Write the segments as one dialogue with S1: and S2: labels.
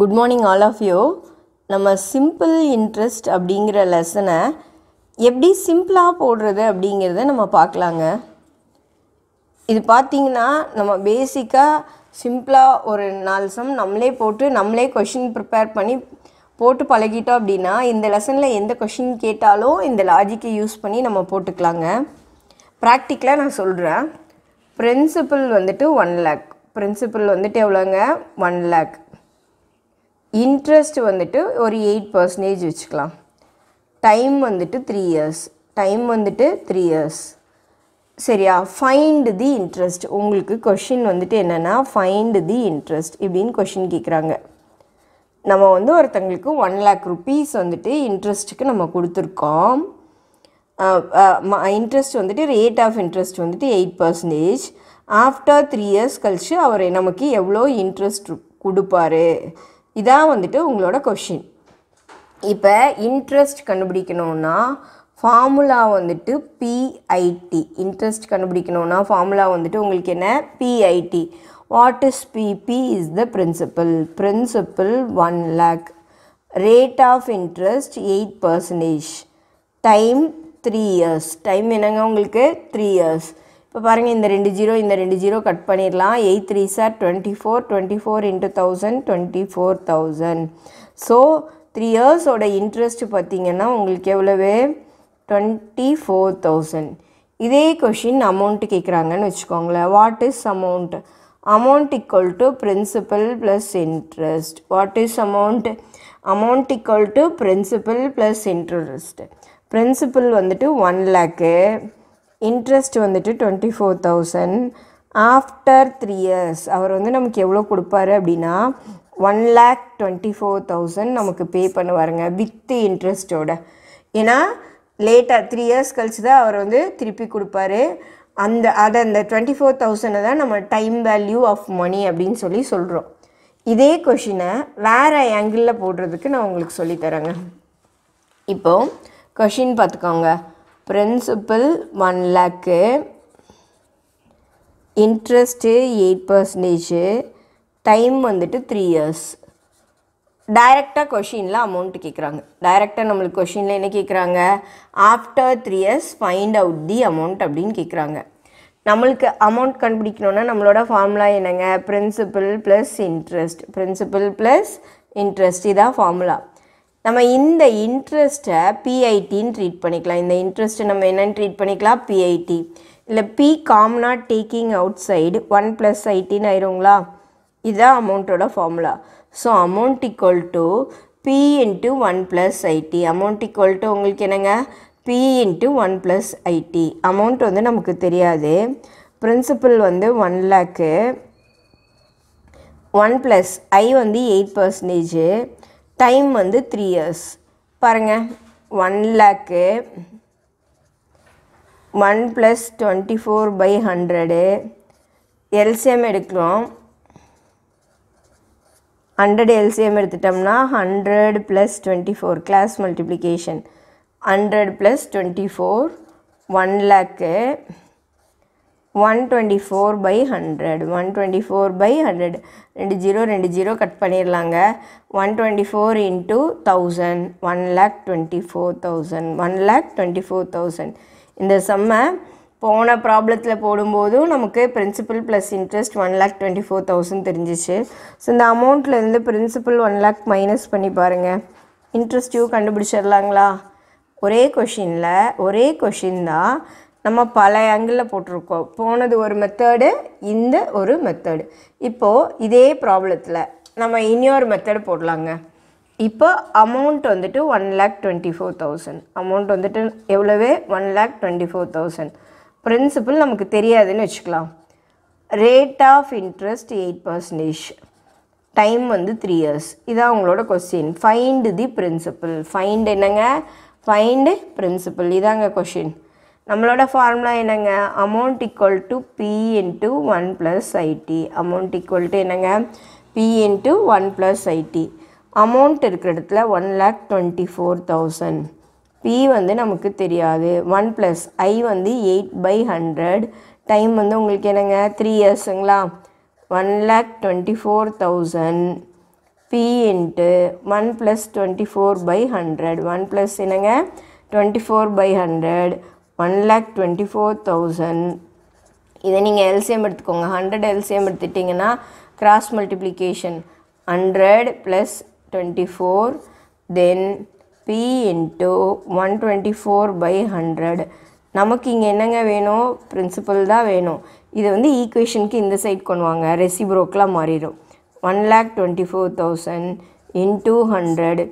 S1: good morning all of you நம்ம simple interest அப்படிங்கிற லெசனை எப்படி சிம்பிளாக போடுறது அப்படிங்கிறத நம்ம பார்க்கலாங்க இது பார்த்திங்கன்னா நம்ம பேசிக்காக சிம்பிளாக ஒரு நாலு சம் நம்மளே போட்டு நம்மளே கொஷின் ப்ரிப்பேர் பண்ணி போட்டு பழகிட்டோம் அப்படின்னா இந்த லெசனில் எந்த கொஷின் கேட்டாலும் இந்த லாஜிக்கை யூஸ் பண்ணி நம்ம போட்டுக்கலாங்க ப்ராக்டிக்கலாக நான் சொல்கிறேன் பிரின்சிபல் வந்துட்டு ஒன் லேக் பிரின்சிபல் வந்துட்டு எவ்வளோங்க ஒன் லேக் இன்ட்ரெஸ்ட் வந்துட்டு ஒரு எயிட் பர்சன்டேஜ் வச்சுக்கலாம் டைம் வந்துட்டு த்ரீ இயர்ஸ் டைம் வந்துட்டு த்ரீ இயர்ஸ் சரியா ஃபைண்ட் தி இன்ட்ரெஸ்ட் உங்களுக்கு கொஷின் வந்துட்டு என்னென்னா ஃபைண்ட் தி இன்ட்ரெஸ்ட் இப்படின்னு கொஷின் கேட்குறாங்க நம்ம வந்து ஒருத்தங்களுக்கு ஒன் லேக் ருபீஸ் வந்துட்டு இன்ட்ரெஸ்ட்டுக்கு நம்ம கொடுத்துருக்கோம் இன்ட்ரெஸ்ட் வந்துட்டு ரேட் ஆஃப் இன்ட்ரெஸ்ட் வந்துட்டு eight percentage after three years கழித்து அவர் நமக்கு எவ்வளோ இன்ட்ரெஸ்ட் கொடுப்பாரு இதான் வந்துட்டு உங்களோட கொஷின் இப்போ இன்ட்ரெஸ்ட் கண்டுபிடிக்கணும்னா ஃபார்முலா வந்துட்டு பிஐடி இன்ட்ரெஸ்ட் கண்டுபிடிக்கணும்னா ஃபார்முலா வந்துட்டு உங்களுக்கு என்ன PIT what is PP is the principal principal one lakh rate of interest eight percentage time three years time என்னங்க உங்களுக்கு த்ரீ இயர்ஸ் இப்போ பாருங்கள் இந்த ரெண்டு ஜீரோ இந்த ரெண்டு ஜீரோ கட் பண்ணிடலாம் eight three are twenty four twenty four into thousand twenty four thousand so three இயர்ஸோட இன்ட்ரெஸ்ட்டு பார்த்திங்கன்னா உங்களுக்கு எவ்வளவு டுவெண்ட்டி ஃபோர் தௌசண்ட் இதே கொஷின் அமௌண்ட்டு கேட்குறாங்கன்னு வச்சுக்கோங்களேன் what is amount amount equal to principal plus interest what is amount amount equal to principal plus interest principal வந்துட்டு one lakh interest வந்துட்டு twenty four thousand after three years அவர் வந்து நமக்கு எவ்வளோ கொடுப்பாரு அப்படின்னா one lakh twenty four thousand நமக்கு pay பண்ணுவாருங்க with இன்ட்ரெஸ்ட்டோட ஏன்னா லேட்டாக த்ரீ இயர்ஸ் கழிச்சு தான் அவர் வந்து திருப்பி கொடுப்பாரு அந்த அதை அந்த டுவெண்ட்டி ஃபோர் தௌசண்டை தான் நம்ம டைம் வேல்யூ ஆஃப் மணி அப்படின்னு சொல்லி சொல்கிறோம் இதே கொஷினை வேறு ஆங்கிளில் போடுறதுக்கு நான் உங்களுக்கு சொல்லித்தரேங்க இப்போது கொஷின் பார்த்துக்கோங்க principal one lakh interest eight percentage time வந்துட்டு த்ரீ இயர்ஸ் டைரெக்டாக கொஷினில் அமௌண்ட்டு கேட்குறாங்க டைரெக்டாக நம்மளுக்கு கொஷினில் என்ன கேட்குறாங்க after three years find out the amount அப்படின்னு கேட்குறாங்க நம்மளுக்கு அமௌண்ட் கண்டுபிடிக்கணுன்னா நம்மளோட ஃபார்முலா என்னங்க principal plus interest principal plus interest இதான் ஃபார்முலா நம்ம இந்த இன்ட்ரெஸ்ட்டை பிஐடின்னு ட்ரீட் பண்ணிக்கலாம் இந்த இன்ட்ரெஸ்ட்டை நம்ம என்னென்னு ட்ரீட் பண்ணிக்கலாம் பிஐடி இல்லை P com not taking outside one plus ஐடின்னு ஆயிருங்களா இதுதான் அமௌண்ட்டோட formula so amount equal to P into one plus IT amount equal to உங்களுக்கு என்னங்க P into one plus IT amount வந்து நமக்கு தெரியாது பிரின்சிபல் வந்து one lakh one plus I வந்து எயிட் பர்சன்டேஜு டைம் வந்து த்ரீ இயர்ஸ் பாருங்கள் one lakh one plus twenty four by hundred LCM எடுக்கிறோம் ஹண்ட்ரட் எல்சிஎம் எடுத்துட்டோம்னா hundred plus twenty four cross multiplication hundred plus twenty four one lakh one twenty four by hundred one twenty four by hundred ரெண்டு zero ரெண்டு zero cut பண்ணிடலாங்க one twenty four into thousand one lakh twenty four thousand one lakh twenty four thousand இந்த செம்மை போன ப்ராப்ளத்தில் போடும்போதும் நமக்கு principal plus interest one lakh twenty four thousand தெரிஞ்சிச்சு ஸோ இந்த அமௌண்ட்லேருந்து பிரின்சிபல் ஒன் லேக் மைனஸ் பண்ணி பாருங்கள் இன்ட்ரெஸ்ட்டையும் கண்டுபிடிச்சிடலாங்களா ஒரே கொஷினில் ஒரே கொஷின் தான் நம்ம பல ஆங்கிளில் போட்டிருக்கோம் போனது ஒரு மெத்தடு இந்த ஒரு மெத்தடு இப்போது இதே ப்ராப்ளத்தில் நம்ம இன்னொரு மெத்தடு போடலாங்க இப்போ அமௌண்ட் வந்துட்டு one lakh twenty four thousand amount வந்துட்டு எவ்வளவே one lakh twenty four thousand principal நமக்கு தெரியாதுன்னு வச்சுக்கலாம் rate of interest eight percentage time வந்து த்ரீ இயர்ஸ் இதான் உங்களோட question find the principal find என்னங்க ஃபைண்டு பிரின்சிபல் இதாங்க கொஷின் நம்மளோட ஃபார்முலா என்னங்க amount equal to P into one plus IT amount equal to என்னங்க P into one plus IT amount இருக்கிற இடத்துல one lakh twenty four thousand B வந்து நமக்கு தெரியாது ஒன் ப்ளஸ் ஐ வந்து எயிட் பை ஹண்ட்ரட் டைம் வந்து உங்களுக்கு என்னங்க த்ரீ இயர்ஸுங்களா one lakh twenty four thousand P into one plus twenty four by hundred one plus என்னங்க twenty four by hundred one lakh twenty four thousand இதை நீங்கள் எல்சிஎம் எடுத்துக்கோங்க hundred LCM எடுத்துட்டிங்கன்னா cross multiplication hundred plus twenty four then P into one twenty four by hundred நமக்கு இங்கே என்னங்க வேணும் principal தான் வேணும் இதை வந்து ஈக்குவேஷனுக்கு இந்த சைட் கொண்டுவாங்க ரெசிப்ரோக்கெலாம் மாறிடும் one lakh twenty four thousand into hundred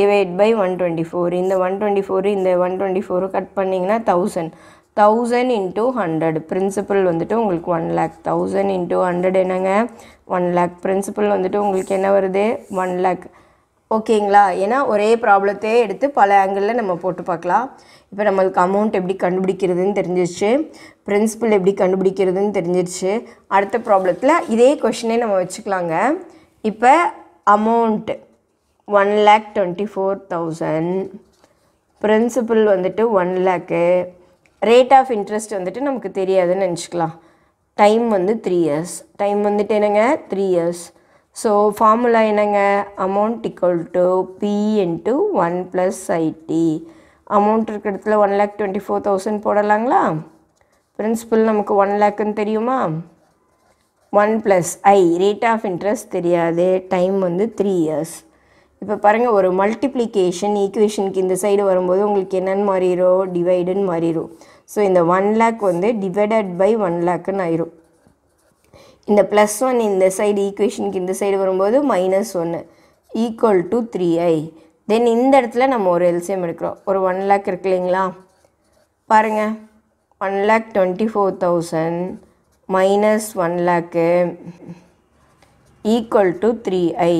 S1: divide by one twenty four இந்த ஒன் டுவெண்ட்டி ஃபோர் இந்த ஒன் டுவெண்ட்டி ஃபோரு கட் பண்ணிங்கன்னா thousand thousand into hundred principal வந்துட்டு உங்களுக்கு one lakh thousand into hundred என்னங்க ஒன் லேக் பிரின்சிபல் வந்துட்டு உங்களுக்கு என்ன வருது ஒன் லேக் ஓகேங்களா ஏன்னா ஒரே ப்ராப்ளத்தையே எடுத்து பல ஆங்கிளில் நம்ம போட்டு பார்க்கலாம் இப்போ நம்மளுக்கு அமௌண்ட் எப்படி கண்டுபிடிக்கிறதுன்னு தெரிஞ்சிருச்சு பிரின்சிபல் எப்படி கண்டுபிடிக்கிறதுன்னு தெரிஞ்சிருச்சு அடுத்த ப்ராப்ளத்தில் இதே கொஷினே நம்ம வச்சுக்கலாங்க இப்போ amount one lakh twenty four thousand principal வந்துட்டு one lakh rate of interest வந்துட்டு நமக்கு தெரியாதுன்னு நினச்சிக்கலாம் டைம் வந்து த்ரீ இயர்ஸ் டைம் வந்துட்டு என்னங்க த்ரீ இயர்ஸ் ஸோ ஃபார்முலா என்னங்க amount equal to P into one plus IT amount இருக்கிற இடத்துல one lakh twenty four thousand போடலாங்களா பிரின்சிபல் நமக்கு ஒன் லேக்குன்னு தெரியுமா one plus I rate of interest தெரியாது டைம் வந்து த்ரீ இயர்ஸ் இப்போ பாருங்கள் ஒரு மல்டிப்ளிகேஷன் ஈக்குவேஷனுக்கு இந்த சைடு வரும்போது உங்களுக்கு என்னென்னு மாறிடும் டிவைடுன்னு மாறிடும் ஸோ இந்த ஒன் லேக் வந்து டிவைடட் பை ஒன் லேக்குன்னு ஆயிரும் இந்த ப்ளஸ் ஒன் இந்த சைடு ஈக்குவேஷனுக்கு இந்த சைடு வரும்போது மைனஸ் ஒன்று equal to three I then இந்த இடத்துல நம்ம ஒரு எல்சியம் எடுக்கிறோம் ஒரு ஒன் லேக் இருக்கு இல்லைங்களா பாருங்கள் one lakh twenty four thousand minus one lakh equal to three I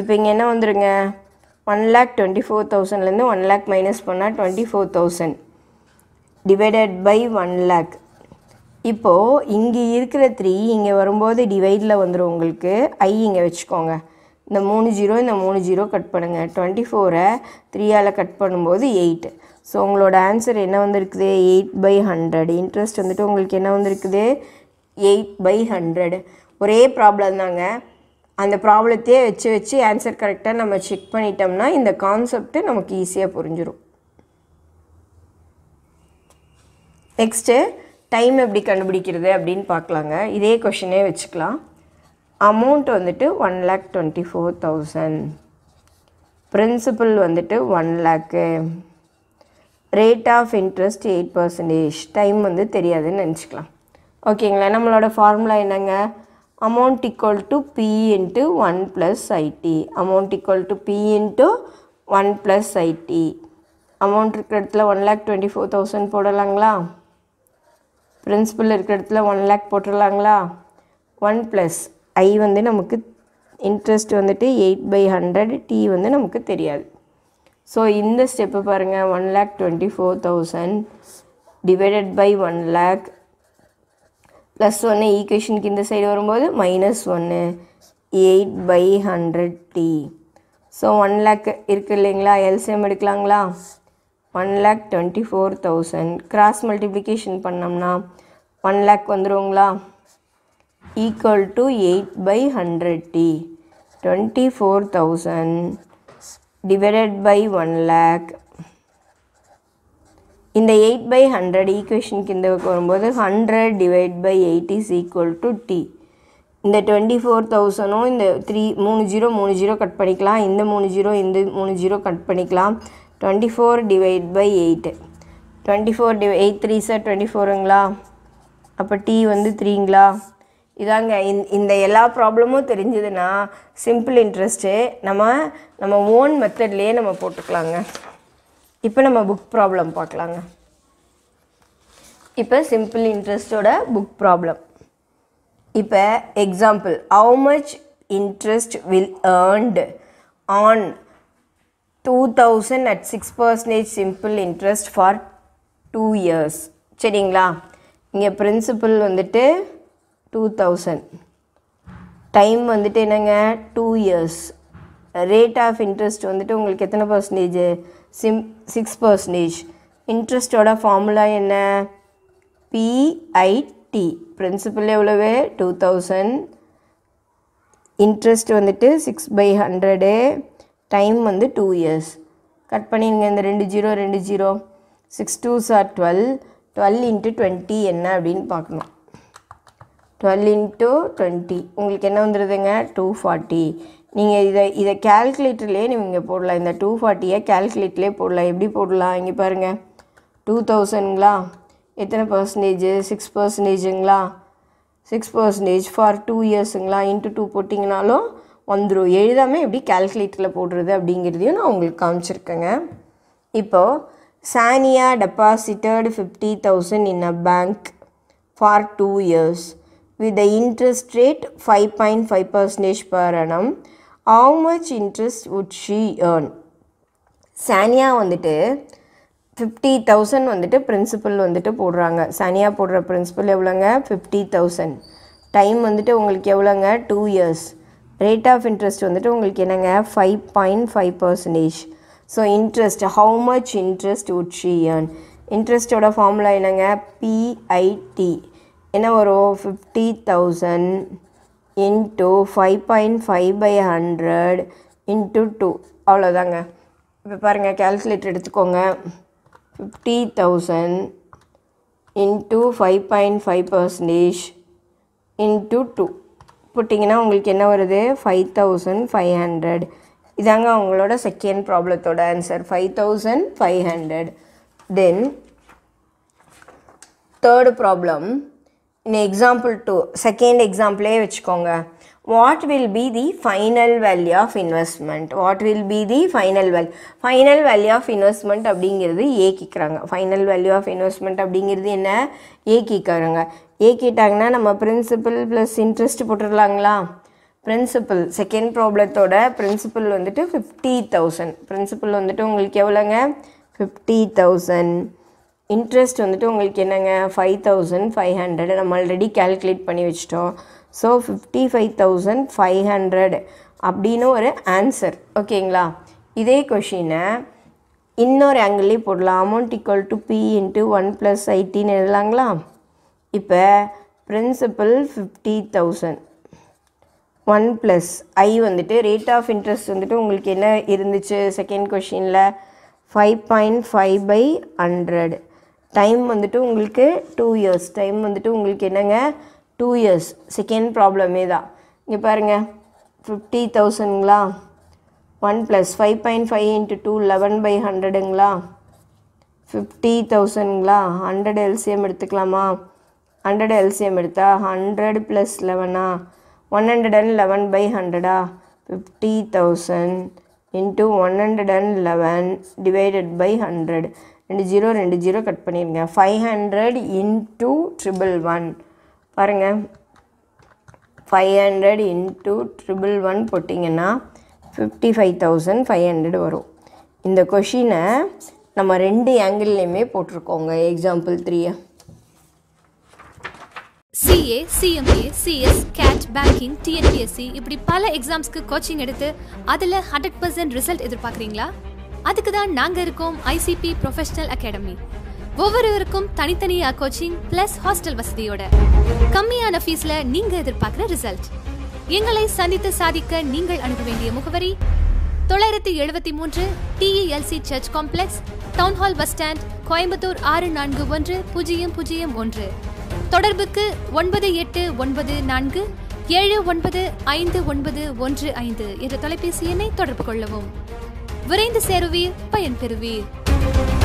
S1: இப்போ இங்கே என்ன வந்துடுங்க ஒன் லேக் டுவெண்ட்டி ஃபோர் தௌசண்ட்லேருந்து ஒன் லேக் மைனஸ் பண்ணால் twenty four thousand divided by one lakh இப்போது இங்கே இருக்கிற த்ரீ இங்கே வரும்போது டிவைடில் வந்துடும் உங்களுக்கு ஐ இங்கே வச்சுக்கோங்க இந்த மூணு ஜீரோ இந்த மூணு ஜீரோ கட் பண்ணுங்கள் டுவெண்ட்டி ஃபோரை த்ரீயால் கட் பண்ணும்போது எயிட் ஸோ உங்களோட ஆன்சர் என்ன வந்திருக்குது எயிட் பை ஹண்ட்ரட் இன்ட்ரெஸ்ட் வந்துட்டு உங்களுக்கு என்ன வந்திருக்குது எயிட் பை ஹண்ட்ரட் ஒரே ப்ராப்ளம் தாங்க அந்த ப்ராப்ளத்தையே வச்சு வச்சு ஆன்சர் கரெக்டாக நம்ம செக் பண்ணிட்டோம்னா இந்த கான்செப்ட்டு நமக்கு ஈஸியாக புரிஞ்சிடும் நெக்ஸ்ட்டு டைம் எப்படி கண்டுபிடிக்கிறது அப்படின்னு பார்க்கலாங்க இதே கொஷினே வச்சுக்கலாம் அமௌண்ட் வந்துட்டு one lakh twenty four thousand principal வந்துட்டு one lakh rate of interest eight percentage time வந்து தெரியாதுன்னு நினச்சிக்கலாம் ஓகேங்களா நம்மளோட ஃபார்முலா என்னங்க amount equal to P into 1 plus IT amount equal to P into 1 plus IT amount இருக்கிற இடத்துல one lakh twenty four thousand போடலாங்களா 1 இருக்கிற இடத்துல one lakh one plus I வந்து நமக்கு இன்ட்ரெஸ்ட் வந்துட்டு எயிட் பை ஹண்ட்ரட் டி வந்து நமக்கு தெரியாது ஸோ இந்த step பருங்க one lakh twenty four thousand divided by one lakh plus ஒன்று ஈக்குவேஷனுக்கு இந்த சைடு வரும்போது மைனஸ் ஒன்று eight by hundred T so one lakh இருக்குது இல்லைங்களா எல்சிஎம் எடுக்கலாங்களா one lakh twenty four thousand cross multiplication பண்ணோம்னா ஒன் லேக் வந்துடுவோங்களா equal to eight by hundred T twenty four thousand divided by one lakh இந்த எயிட் பை ஹண்ட்ரட் ஈக்குவேஷன் கிந்த வரும்போது hundred divide by eight is equal to T இந்த twenty four தௌசண்டும் இந்த three மூணு zero மூணு ஜீரோ கட் பண்ணிக்கலாம் இந்த மூணு ஜீரோ இந்த மூணு ஜீரோ கட் பண்ணிக்கலாம் twenty four divide by eight twenty four divide eight three are twenty ஃபோருங்களா அப்போ டி வந்து த்ரீங்களா இதாங்க இந்த எல்லா ப்ராப்ளமும் தெரிஞ்சதுன்னா சிம்பிள் இன்ட்ரெஸ்ட்டு நம்ம நம்ம ஓன் மெத்தட்லேயே நம்ம போட்டுக்கலாங்க இப்போ நம்ம புக் ப்ராப்ளம் பார்க்கலாங்க இப்போ சிம்பிள் இன்ட்ரெஸ்டோட புக் ப்ராப்ளம் இப்போ example how much interest will earned on two thousand at six percentage simple interest for two years சரிங்களா இங்கே பிரின்சிபல் வந்துட்டு டூ தௌசண்ட் டைம் வந்துட்டு என்னங்க two years rate of interest வந்துட்டு உங்களுக்கு எத்தனை பர்சன்டேஜ் சிம் சிக்ஸ் பர்சன்டேஜ் இன்ட்ரெஸ்ட்டோட ஃபார்முலா என்ன பிஐடி பிரின்சிபல் எவ்வளவு டூ தௌசண்ட் இன்ட்ரெஸ்ட் வந்துட்டு சிக்ஸ் பை ஹண்ட்ரடு டைம் வந்து டூ இயர்ஸ் கட் பண்ணிடுங்க இந்த ரெண்டு ஜீரோ ரெண்டு zero six two are twelve twelve into twenty என்ன அப்படின்னு பார்க்கணும் டுவெல் இன்ட்டு டுவெண்ட்டி உங்களுக்கு என்ன வந்துடுதுங்க டூ ஃபார்ட்டி நீங்கள் இதை இதை கேல்குலேட்டர்லேயே நீங்கள் போடலாம் இந்த டூ ஃபார்ட்டியை கேல்குலேட்டர்லேயே போடலாம் எப்படி போடலாம் இங்கே பாருங்கள் டூ தௌசண்ட்ங்களா எத்தனை பர்சன்டேஜ் சிக்ஸ் பர்சன்டேஜுங்களா சிக்ஸ் பர்சன்டேஜ் ஃபார் டூ இயர்ஸுங்களா இன்ட்டு டூ போட்டிங்கனாலும் வந்துடும் எழுதாமல் எப்படி கேல்குலேட்டரில் போடுறது அப்படிங்கிறதையும் நான் உங்களுக்கு காமிச்சிருக்கேங்க இப்போது Sania deposited fifty thousand in a bank for two years with the interest rate five point five percentage per annum how much interest would she earn Sania வந்துட்டு ஃபிஃப்டி தௌசண்ட் வந்துட்டு பிரின்சிபல் வந்துட்டு போடுறாங்க சானியா போடுற பிரின்சிபல் எவ்வளோங்க ஃபிஃப்டி தௌசண்ட் டைம் வந்துட்டு உங்களுக்கு எவ்வளோங்க two years rate of interest வந்துட்டு உங்களுக்கு என்னங்க five point five percentage so interest how much interest would she earn இன்ட்ரெஸ்ட்டோட ஃபார்முலா என்னங்க பிஐடி என்ன வரும் fifty thousand into five point five by hundred into two அவ்வளோதாங்க இப்போ பாருங்கள் கேல்குலேட்டர் எடுத்துக்கோங்க fifty thousand into five point five percentage into two போட்டிங்கன்னா உங்களுக்கு என்ன வருது ஃபைவ் தௌசண்ட் ஃபைவ் ஹண்ட்ரட் இதாங்க அவங்களோட செகண்ட் ப்ராப்ளத்தோட answer five thousand five hundred then third problem example two second எக்ஸாம்பிளே வச்சுக்கோங்க what will be the final value of investment what will be the final value final value of investment அப்படிங்கிறது A final value of investment அப்படிங்கிறது என்ன A ஏக்கிட்டாங்கன்னா நம்ம principal plus interest போட்டுடலாங்களா principal second ப்ராப்ளத்தோட principal வந்துட்டு ஃபிஃப்டி தௌசண்ட் பிரின்சிபல் வந்துட்டு உங்களுக்கு எவ்வளோங்க ஃபிஃப்டி தௌசண்ட் இன்ட்ரெஸ்ட் வந்துட்டு உங்களுக்கு என்னங்க ஃபைவ் தௌசண்ட் ஃபைவ் ஹண்ட்ரட் நம்ம ஆல்ரெடி கேல்குலேட் பண்ணி வச்சிட்டோம் so fifty five thousand five hundred அப்படின்னு ஒரு ஆன்சர் ஓகேங்களா இதே கொஷினை இன்னொரு ஆங்கிளே போடலாம் amount equal to P into one plus ஐட்டின்னு எழுதலாங்களா இப்போ principal fifty thousand one plus I வந்துட்டு ரேட் ஆஃப் இன்ட்ரெஸ்ட் வந்துட்டு உங்களுக்கு என்ன இருந்துச்சு செகண்ட் கொஷினில் five point five by hundred time வந்துட்டு உங்களுக்கு டூ இயர்ஸ் டைம் வந்துட்டு உங்களுக்கு என்னங்க டூ இயர்ஸ் செகண்ட் ப்ராப்ளமே தான் இங்கே பாருங்கள் ஃபிஃப்டி தௌசண்ட்ங்களா one plus five point five into two eleven by ஹண்ட்ரடுங்களா ஃபிஃப்டி தௌசண்ட்ங்களா ஹண்ட்ரட் எல்சிஎம் எடுத்துக்கலாமா ஹண்ட்ரட் எல்சிஎம் எடுத்தா ஹண்ட்ரட் ப்ளஸ் லெவனா one hundred and eleven by ஹண்ட்ரடா fifty thousand into one hundred and eleven divided by hundred ரெண்டு zero ரெண்டு zero cut பண்ணிடுங்க five hundred into triple one பாருங்கள் five hundred into triple one போட்டிங்கன்னா fifty five thousand five hundred வரும் இந்த கொஷினை நம்ம ரெண்டு ஆங்கிள்லேயுமே போட்டிருக்கோங்க எக்ஸாம்பிள் த்ரீயை CA CMA CS CAT banking TNPSC இப்படி பல எக்ஸாம்ஸ்க்கு கோச்சிங் எடுத்து அதில் ஹண்ட்ரட் பர்சன்ட் ரிசல்ட் எதிர்பார்க்குறீங்களா அதுக்கு தான் நாங்கள் இருக்கோம் ஐசிபி ப்ரொஃபஷனல் அகாடமி ஒவ்வொருவருக்கும் தனித்தனியா கோச்சிங் பிளஸ் ஹாஸ்டல் வசதியோட கம்மியான ஃபீஸ்ல நீங்க எதிர்பார்க்குற ரிசல்ட் எங்களை சந்தித்து சாதிக்க நீங்கள் அணுக வேண்டிய முகவரி தொள்ளாயிரத்தி எழுபத்தி மூன்று TELC church complex town hall bus stand Coimbatore ஆறு நான்கு ஒன்று பூஜ்ஜியம் பூஜ்ஜியம் ஒன்று தொடர்புக்கு ஒன்பது எட்டு ஒன்பது நான்கு ஏழு ஒன்பது ஐந்து ஒன்பது ஒன்று ஐந்து என்ற தொலைபேசி எண்ணை தொடர்பு கொள்ளவும் விரைந்து சேருவீர் பயன்பெறுவீர்